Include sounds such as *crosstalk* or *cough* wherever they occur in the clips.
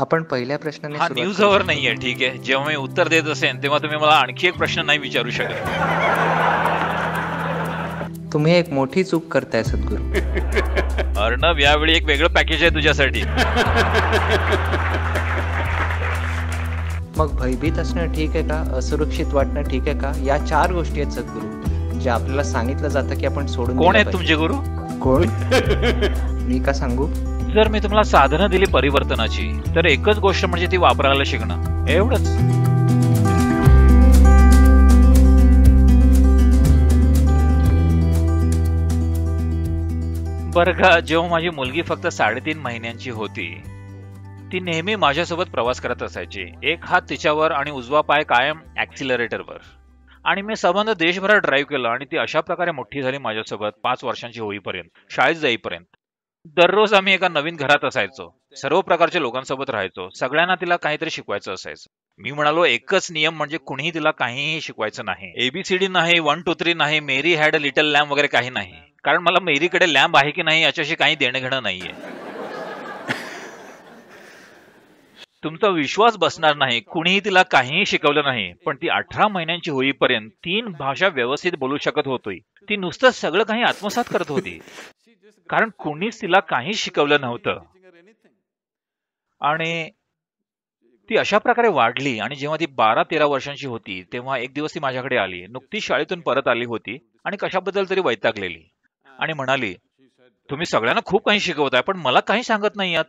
आपण पहिल्या प्रश्नाने हा न्यूज अवर नाहीये ठीक आहे जेव्हा मी उत्तर देत असेल तेव्हा तुम्ही मला आणखी एक प्रश्न नाही विचारू शकत तुम्ही एक मोठी चूक करताय सद्गुरु *laughs* अर्णब यावेळी एक वेगळं पॅकेज आहे तुझ्यासाठी मग भयभीत असणं ठीक आहे का असुरक्षित वाटणं ठीक आहे का या चार गोष्टी आहेत सद्गुरु जे आपल्याला सांगितलं जातं की आपण सोडून कोण आहेत तुमचे गुरु कोण मी का सांगू जर मी तुम्हाला साधनं दिली परिवर्तनाची तर एकच गोष्ट म्हणजे ती वापरायला शिकणं एवढंच बर का जेव्हा माझी मुलगी फक्त साडेतीन महिन्यांची होती ती नेहमी माझ्यासोबत प्रवास करत असायची एक हात तिच्यावर आणि उजवा पाय कायम ऍक्सिलरेटरवर आणि मी संबंध देशभरात ड्राईव्ह केलं आणि ती अशा प्रकारे मोठी झाली माझ्यासोबत पाच वर्षांची होईपर्यंत शाळेत जाईपर्यंत दररोज आम्ही एका नवीन घरात असायचो सर्व प्रकारच्या लोकांसोबत राहायचो सगळ्यांना तिला काहीतरी शिकवायचं असायचं मी म्हणालो एकच नियम म्हणजे कुणीही तिला काहीही शिकवायचं नाही एबीसीडी नाही वन टू थ्री नाही Mary had a little lamb वगैरे काही नाही कारण मला मेरीकडे लॅम्प आहे की नाही याच्याशी काही देणं घेणं नाहीये तुमचा विश्वास बसणार नाही कुणीही तिला काहीही शिकवलं नाही पण ती अठरा महिन्यांची होईपर्यंत तीन भाषा व्यवस्थित बोलू शकत होती ती नुसतं सगळं काही आत्मसात करत होती कारण कोणीच तिला काही शिकवलं नव्हतं आणि ती अशा प्रकारे वाढली आणि जेव्हा ती बारा तेरा वर्षांची होती तेव्हा एक दिवस ती माझ्याकडे आली नुकती शाळेतून परत आली होती आणि कशाबद्दल तरी वैतागलेली आणि म्हणाली तुम्ही सगळ्यांना खूप काही शिकवताय पण मला काही सांगत नाही आत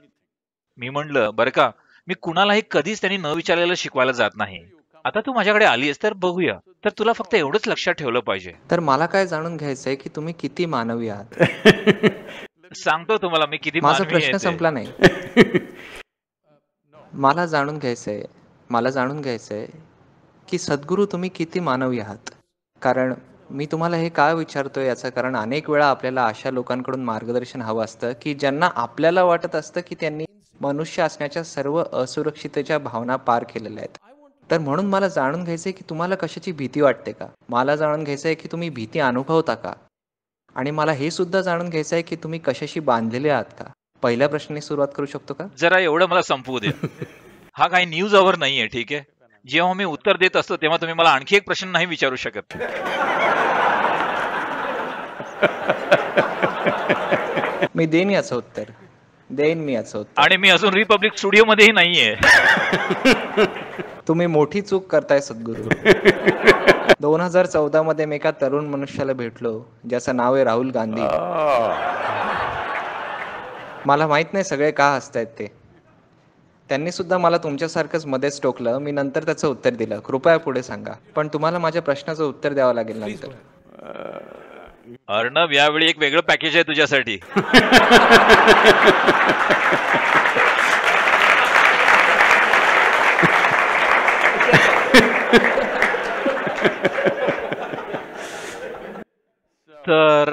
मी म्हणलं बरं का मी कुणालाही कधीच त्यांनी न विचारलेलं शिकवायला जात नाही आता तू माझ्याकडे आलीस तर बघूया तर तुला फक्त हो. एवढंच लक्षात ठेवलं पाहिजे तर मला काय जाणून घ्यायचंय की तुम्ही किती मानवी आहात सांगतो तुम्हाला मी किती माझा प्रश्न संपला नाही मला जाणून घ्यायचंय मला जाणून घ्यायचंय की सद्गुरू तुम्ही किती मानवी आहात कारण मी तुम्हाला हे का विचारतोय याचं कारण अनेक वेळा आपल्याला अशा लोकांकडून मार्गदर्शन हवं असतं की ज्यांना आपल्याला वाटत असतं की त्यांनी मनुष्य असण्याच्या सर्व असुरक्षितेच्या भावना पार केलेल्या आहेत तर म्हणून मला जाणून घ्यायचंय की तुम्हाला कशाची भीती वाटते का मला जाणून घ्यायचंय की तुम्ही भीती अनुभवता का आणि मला हे सुद्धा जाणून घ्यायचं आहे की तुम्ही कशाशी बांधलेले आहात का पहिल्या प्रश्नाने सुरुवात करू शकतो का जरा एवढं मला संपवू दे हा काही न्यूज अवर नाहीये ठीक आहे जेव्हा मी उत्तर देत असतो तेव्हा तुम्ही मला आणखी एक प्रश्न नाही विचारू शकत मी देईन याचं उत्तर देईन मी याचं उत्तर आणि मी अजून रिपब्लिक स्टुडिओ मध्येही नाहीये तुम्ही मोठी चूक करताय सद्गुरु *laughs* दोन हजार चौदा मध्ये मी एका तरुण मनुष्याला भेटलो ज्याचं नाव आहे राहुल गांधी मला माहित नाही सगळे का आहेत ते त्यांनी सुद्धा मला तुमच्यासारखंच मध्येच टोकलं मी नंतर त्याचं उत्तर दिलं कृपया पुढे सांगा पण तुम्हाला माझ्या प्रश्नाचं उत्तर द्यावं लागेल नंतर अर्णब यावेळी एक वेगळं पॅकेज आहे तुझ्यासाठी *laughs* तर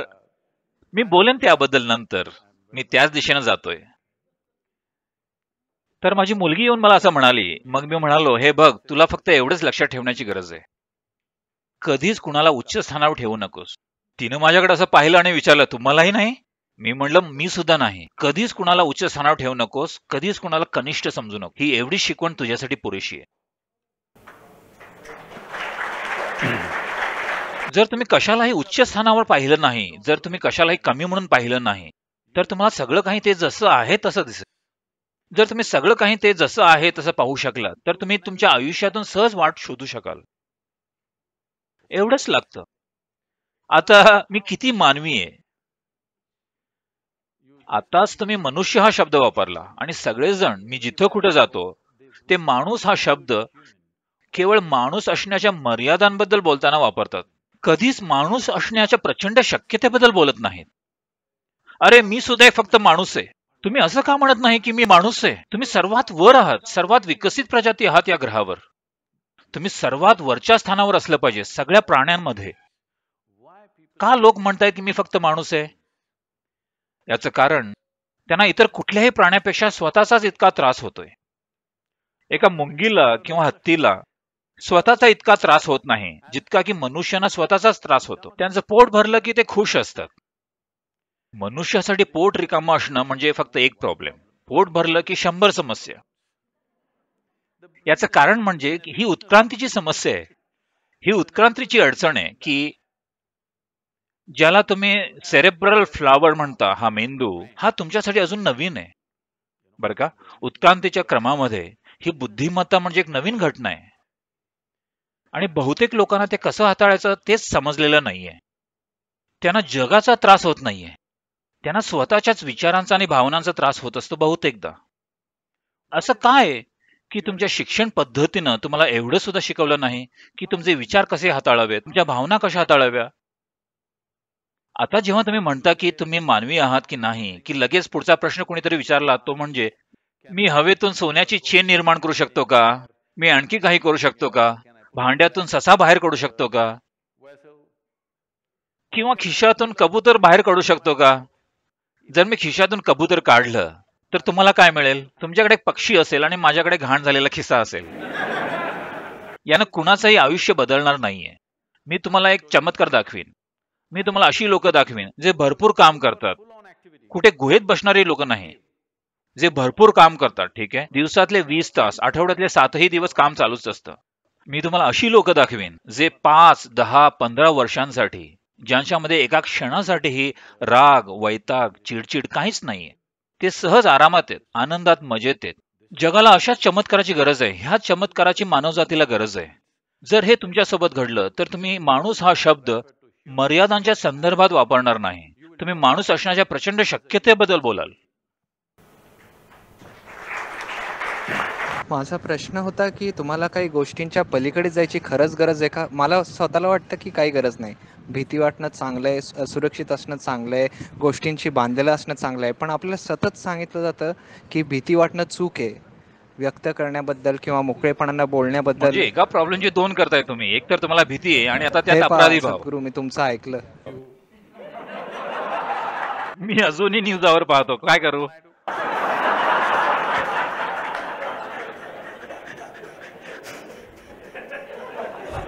मी बोलेन त्याबद्दल नंतर मी त्याच दिशेनं जातोय तर माझी मुलगी येऊन मला असं म्हणाली मग मी म्हणालो हे बघ तुला फक्त एवढंच लक्षात ठेवण्याची गरज आहे कधीच कुणाला उच्च स्थानावर ठेवू नकोस तिनं माझ्याकडे असं पाहिलं आणि विचारलं तुम्हालाही नाही मी म्हटलं मी सुद्धा नाही कधीच कुणाला उच्च स्थानावर ठेवू नकोस कधीच कुणाला कनिष्ठ समजू नको ही एवढी शिकवण तुझ्यासाठी पुरेशी आहे जर तुम्ही कशालाही उच्च स्थानावर पाहिलं नाही जर तुम्ही कशालाही कमी म्हणून पाहिलं नाही तर तुम्हाला सगळं काही ते जसं आहे तसं दिसेल जर तुम्ही सगळं काही ते जसं आहे तसं पाहू शकलात तर तुम्ही तुमच्या आयुष्यातून सहज वाट शोधू शकाल एवढंच लागतं आता मी किती मानवी आहे आताच तुम्ही मनुष्य हा शब्द वापरला आणि सगळेजण मी जिथं कुठं जातो ते माणूस हा शब्द केवळ माणूस असण्याच्या मर्यादांबद्दल बोलताना वापरतात कधीच माणूस असण्याच्या प्रचंड शक्यतेबद्दल बोलत नाहीत अरे मी सुद्धा फक्त माणूस आहे तुम्ही असं का म्हणत नाही की मी माणूस आहे तुम्ही सर्वात वर आहात सर्वात विकसित प्रजाती आहात या ग्रहावर तुम्ही सर्वात वरच्या स्थानावर असलं पाहिजे सगळ्या प्राण्यांमध्ये का लोक म्हणतायत की मी फक्त माणूस आहे याचं कारण त्यांना इतर कुठल्याही प्राण्यापेक्षा स्वतःचाच इतका त्रास होतोय एका मुंगीला किंवा हत्तीला स्वतःचा इतका त्रास होत नाही जितका की मनुष्याना स्वतःचाच त्रास होतो त्यांचं पोट भरलं की ते खुश असतात मनुष्यासाठी पोट रिकामं असणं म्हणजे फक्त एक प्रॉब्लेम पोट भरलं की शंभर समस्या याचं कारण म्हणजे ही उत्क्रांतीची समस्या आहे ही उत्क्रांतीची अडचण आहे की ज्याला तुम्ही सेरेब्रल फ्लावर म्हणता हा मेंदू हा तुमच्यासाठी अजून नवीन आहे बरं का उत्क्रांतीच्या क्रमामध्ये ही बुद्धिमत्ता म्हणजे एक नवीन घटना आहे आणि बहुतेक लोकांना ते कसं हाताळायचं तेच समजलेलं नाहीये त्यांना जगाचा त्रास होत नाहीये त्यांना स्वतःच्याच विचारांचा आणि भावनांचा त्रास होत असतो बहुतेकदा असं काय की तुमच्या शिक्षण पद्धतीनं तुम्हाला एवढं सुद्धा शिकवलं नाही की तुमचे विचार कसे हाताळावे तुमच्या भावना कशा हाताळाव्या आता जेव्हा तुम्ही म्हणता की तुम्ही मानवी आहात की नाही की लगेच पुढचा प्रश्न कोणीतरी विचारला तो म्हणजे मी हवेतून सोन्याची चेन निर्माण करू शकतो का मी आणखी काही करू शकतो का भांड्यातून ससा बाहेर काढू शकतो का किंवा खिशातून कबूतर बाहेर काढू शकतो का जर मी खिशातून कबूतर काढलं तर तुम्हाला काय मिळेल तुमच्याकडे पक्षी असेल आणि माझ्याकडे घाण झालेला खिस्सा असेल यानं कुणाचंही आयुष्य बदलणार नाहीये मी तुम्हाला एक चमत्कार दाखवीन मी तुम्हाला अशी लोक दाखवीन जे भरपूर काम करतात कुठे गुहेत बसणारी लोक नाही जे भरपूर काम करतात ठीक आहे दिवसातले वीस तास आठवड्यातले सातही दिवस काम चालूच असतं मी तुम्हाला अशी लोक दाखवेन जे पाच दहा पंधरा वर्षांसाठी ज्यांच्यामध्ये एका क्षणासाठीही राग वैताग चिडचिड काहीच नाहीये ते सहज आरामात आहेत आनंदात मजेत आहेत जगाला अशाच चमत्काराची गरज आहे ह्या चमत्काराची मानवजातीला गरज आहे जर हे तुमच्यासोबत घडलं तर तुम्ही माणूस हा शब्द मर्यादांच्या संदर्भात वापरणार नाही तुम्ही माणूस असण्याच्या प्रचंड शक्यतेबद्दल बोलाल माझा प्रश्न होता की तुम्हाला काही गोष्टींच्या पलीकडे जायची खरंच गरज आहे का मला स्वतःला वाटतं की काही गरज नाही भीती वाटणं चांगलं आहे सुरक्षित असणं चांगलं आहे गोष्टींशी बांधलेलं असणं चांगलं आहे पण आपल्याला सतत सांगितलं जातं की भीती वाटणं चूक आहे व्यक्त करण्याबद्दल किंवा मोकळेपणाने बोलण्याबद्दल म्हणजे एका जे दोन करताय तुम्ही एक तर तुम्हाला भीती आहे आणि आता त्यात भाव मी तुमचं ऐकलं मी अजूनही न्यूजावर पाहतो काय करू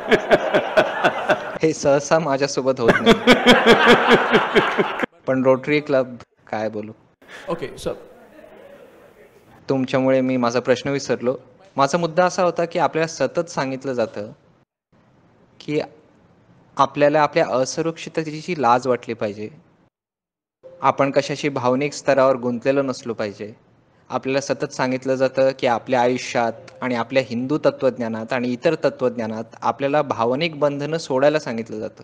*laughs* हे सहसा माझ्यासोबत होत नाही पण रोटरी क्लब काय बोलू ओके सर तुमच्यामुळे मी माझा प्रश्न विसरलो माझा मुद्दा असा होता की आपल्याला सतत सांगितलं जातं की आपल्याला आपल्या असुरक्षिततेची लाज वाटली पाहिजे आपण कशाशी भावनिक स्तरावर गुंतलेलो नसलो पाहिजे आपल्याला सतत सांगितलं जातं की आपल्या आयुष्यात आणि आपल्या हिंदू तत्वज्ञानात आणि इतर तत्वज्ञानात आपल्याला भावनिक बंधनं सोडायला सांगितलं जातं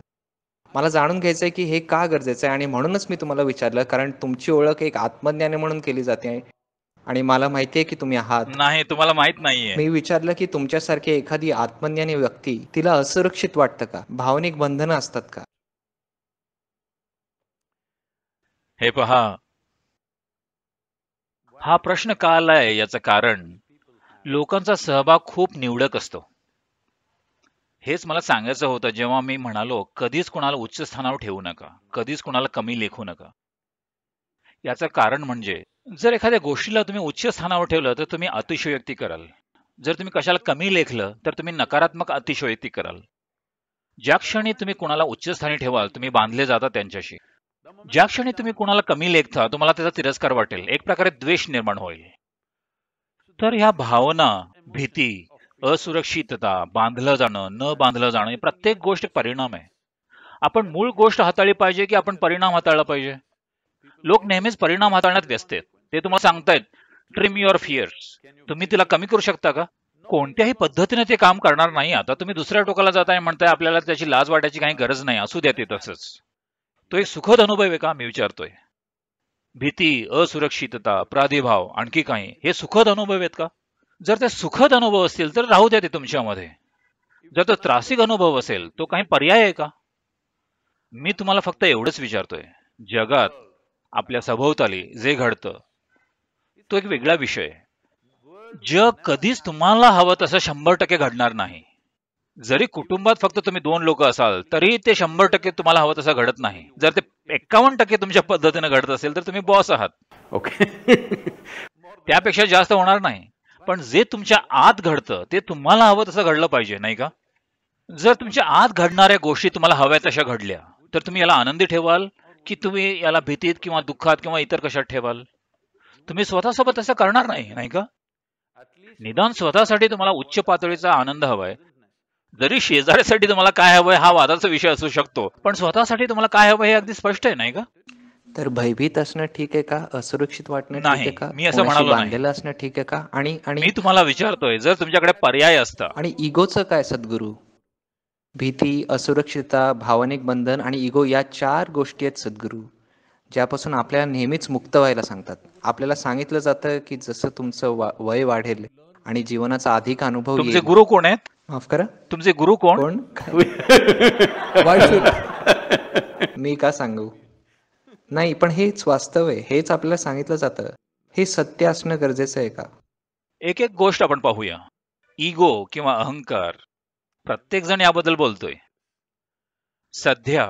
मला जाणून घ्यायचं आहे की हे का गरजेचं आहे आणि म्हणूनच मी तुम्हाला विचारलं कारण तुमची ओळख एक आत्मज्ञानी म्हणून केली जाते आणि मला माहिती आहे की तुम्ही आहात नाही तुम्हाला माहित नाहीये मी विचारलं की तुमच्यासारखी एखादी आत्मज्ञानी व्यक्ती तिला असुरक्षित वाटतं का भावनिक बंधनं असतात का हे पहा हा प्रश्न का आलाय याचं कारण लोकांचा सहभाग खूप निवडक असतो हेच मला सांगायचं होतं जेव्हा मी म्हणालो कधीच कुणाला उच्च स्थानावर ठेवू नका कधीच कुणाला कमी लेखू नका याचं कारण म्हणजे जर एखाद्या गोष्टीला तुम्ही उच्च स्थानावर ठेवलं तर तुम्ही अतिशयोक्ती कराल जर तुम्ही कशाला कमी लेखलं तर तुम्ही नकारात्मक अतिशयोक्ती कराल ज्या क्षणी तुम्ही कुणाला स्थानी ठेवाल तुम्ही बांधले जाता त्यांच्याशी ज्या क्षणी तुम्ही कोणाला कमी लेखता तुम्हाला त्याचा तिरस्कार वाटेल एक प्रकारे द्वेष निर्माण होईल तर ह्या भावना भीती असुरक्षितता बांधलं जाणं न बांधलं जाणं प्रत्येक गोष्ट परिणाम आहे आपण मूळ गोष्ट हाताळली पाहिजे की आपण परिणाम हाताळला पाहिजे लोक नेहमीच परिणाम हाताळण्यात व्यस्त आहेत ते तुम्हाला सांगतायत ट्रिम युअर फिअर्स तुम्ही तिला कमी करू शकता का कोणत्याही पद्धतीने ते काम करणार नाही आता तुम्ही दुसऱ्या टोकाला जाताय म्हणताय आपल्याला त्याची लाज वाटायची काही गरज नाही असू द्या ते तसंच तो एक सुखद अनुभव आहे का मी विचारतोय भीती असुरक्षितता प्रादिभाव आणखी काही हे सुखद अनुभव आहेत का जर ते सुखद अनुभव असतील तर राहू द्या ते तुमच्यामध्ये जर तो त्रासिक अनुभव असेल तो काही पर्याय आहे का मी तुम्हाला फक्त एवढंच विचारतोय जगात आपल्या सभोवताली जे घडतं तो एक वेगळा विषय जग कधीच तुम्हाला हवं तसं शंभर टक्के घडणार नाही जरी कुटुंबात फक्त तुम्ही दोन लोक असाल तरी ते शंभर टक्के तुम्हाला हवं तसं घडत नाही जर ते एक्कावन्न टक्के तुमच्या पद्धतीनं घडत असेल तर तुम्ही बॉस आहात ओके *laughs* त्यापेक्षा जास्त होणार नाही पण जे तुमच्या आत घडतं ते तुम्हाला हवं तसं घडलं पाहिजे नाही का जर तुमच्या आत घडणाऱ्या गोष्टी तुम्हाला हव्या तशा घडल्या तर तुम्ही याला आनंदी ठेवाल की तुम्ही याला भीतीत किंवा दुःखात किंवा इतर कशात ठेवाल तुम्ही स्वतःसोबत असं करणार नाही नाही का निदान स्वतःसाठी तुम्हाला उच्च पातळीचा आनंद हवाय जरी शेजाऱ्यासाठी तुम्हाला काय हवंय हा वादाचा विषय असू शकतो पण स्वतःसाठी तुम्हाला काय हवं हे अगदी स्पष्ट आहे नाही का तर भयभीत असणं ठीक आहे का असुरक्षित वाटणं नाही मी असं म्हणालो बांधलेलं असणं ठीक आहे का आणि आणि मी तुम्हाला विचारतोय जर तुमच्याकडे पर्याय असतं आणि इगोच काय सद्गुरु भीती असुरक्षितता भावनिक बंधन आणि इगो या चार गोष्टी आहेत सद्गुरू ज्यापासून आपल्याला नेहमीच मुक्त व्हायला सांगतात आपल्याला सांगितलं जातं की जसं तुमचं वय वाढेल आणि जीवनाचा अधिक अनुभव तुमचे गुरु कोण आहेत माफ करा तुमचे गुरु कोण कोण *laughs* मी का सांगू नाही पण हेच वास्तव आहे हेच आपल्याला सांगितलं जातं हे सत्य असणं गरजेचं आहे का एक एक गोष्ट आपण पाहूया इगो किंवा अहंकार प्रत्येक जण याबद्दल बोलतोय सध्या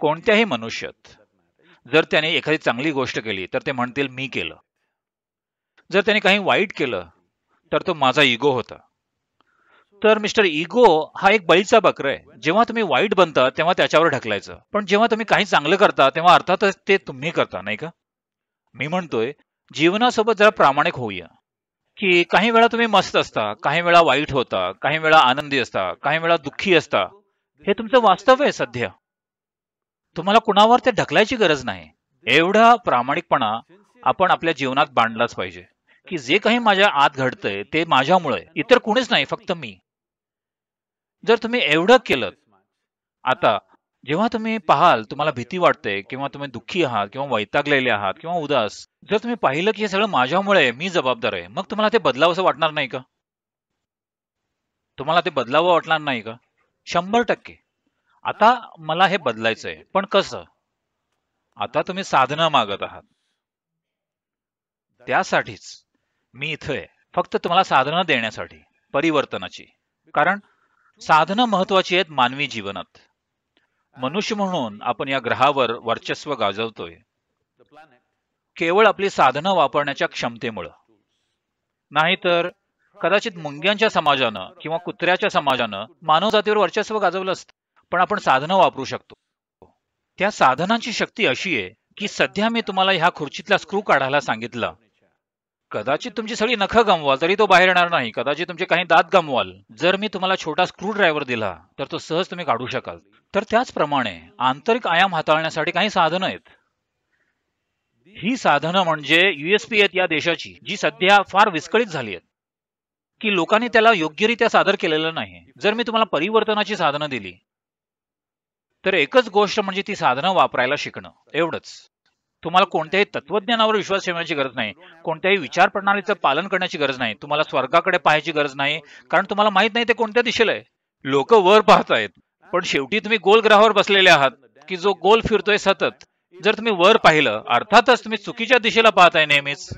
कोणत्याही मनुष्यात जर त्याने एखादी चांगली गोष्ट केली तर ते म्हणतील मी केलं जर त्याने काही वाईट केलं तर तो माझा इगो होता तर मिस्टर इगो हा एक बळीचा बकर आहे जेव्हा तुम्ही वाईट बनता तेव्हा त्याच्यावर ढकलायचं पण जेव्हा तुम्ही काही चांगलं करता तेव्हा अर्थातच ते तुम्ही करता नाही का मी म्हणतोय जीवनासोबत जरा प्रामाणिक होऊया की काही वेळा तुम्ही मस्त असता काही वेळा वाईट होता काही वेळा आनंदी असता काही वेळा दुःखी असता हे तुमचं वास्तव्य आहे सध्या तुम्हाला कुणावर ते ढकलायची गरज नाही एवढा प्रामाणिकपणा आपण आपल्या जीवनात बांधलाच पाहिजे की जे काही माझ्या आत घडतंय ते माझ्यामुळे इतर कुणीच नाही फक्त मी जर तुम्ही एवढं केलं आता जेव्हा तुम्ही पाहाल तुम्हाला भीती वाटते किंवा तुम्ही दुःखी आहात किंवा वैतागलेले आहात किंवा उदास जर तुम्ही पाहिलं की हे सगळं माझ्यामुळे मी जबाबदार आहे मग तुम्हाला ते असं वाटणार नाही का तुम्हाला ते बदलावं वाटणार नाही का शंभर टक्के आता मला हे बदलायचं आहे पण कसं आता तुम्ही साधना मागत आहात त्यासाठीच मी इथं आहे फक्त तुम्हाला साधनं देण्यासाठी परिवर्तनाची कारण साधनं महत्वाची आहेत मानवी जीवनात मनुष्य म्हणून आपण या ग्रहावर वर्चस्व गाजवतोय केवळ आपली साधनं वापरण्याच्या क्षमतेमुळं नाहीतर कदाचित मुंग्यांच्या समाजानं किंवा कुत्र्याच्या समाजानं मानवजातीवर वर्चस्व गाजवलं असतं पण आपण साधनं वापरू शकतो त्या साधनांची शक्ती अशी आहे की सध्या मी तुम्हाला ह्या खुर्चीतला स्क्रू काढायला सांगितलं कदाचित तुमची सगळी नख गमवाल तरी तो बाहेर येणार नाही कदाचित तुमचे काही दात गमवाल जर मी तुम्हाला छोटा स्क्रू ड्रायव्हर दिला तर तो सहज तुम्ही काढू शकाल तर त्याचप्रमाणे आंतरिक आयाम हाताळण्यासाठी काही साधनं आहेत ही साधनं म्हणजे युएसपी आहेत या देशाची जी सध्या फार विस्कळीत झाली आहेत की लोकांनी त्याला योग्यरित्या सादर केलेलं नाही जर मी तुम्हाला परिवर्तनाची साधनं दिली तर एकच गोष्ट म्हणजे ती साधनं वापरायला शिकणं एवढंच तुम्हाला कोणत्याही तत्वज्ञानावर विश्वास ठेवण्याची गरज नाही कोणत्याही विचार प्रणालीचं पालन करण्याची गरज नाही तुम्हाला स्वर्गाकडे पाहायची गरज नाही कारण तुम्हाला माहित नाही ते कोणत्या दिशेला आहे लोक वर पाहत आहेत पण शेवटी तुम्ही गोल ग्रहावर बसलेले आहात की जो गोल फिरतोय सतत जर तुम्ही वर पाहिलं अर्थातच तुम्ही चुकीच्या दिशेला पाहताय नेहमीच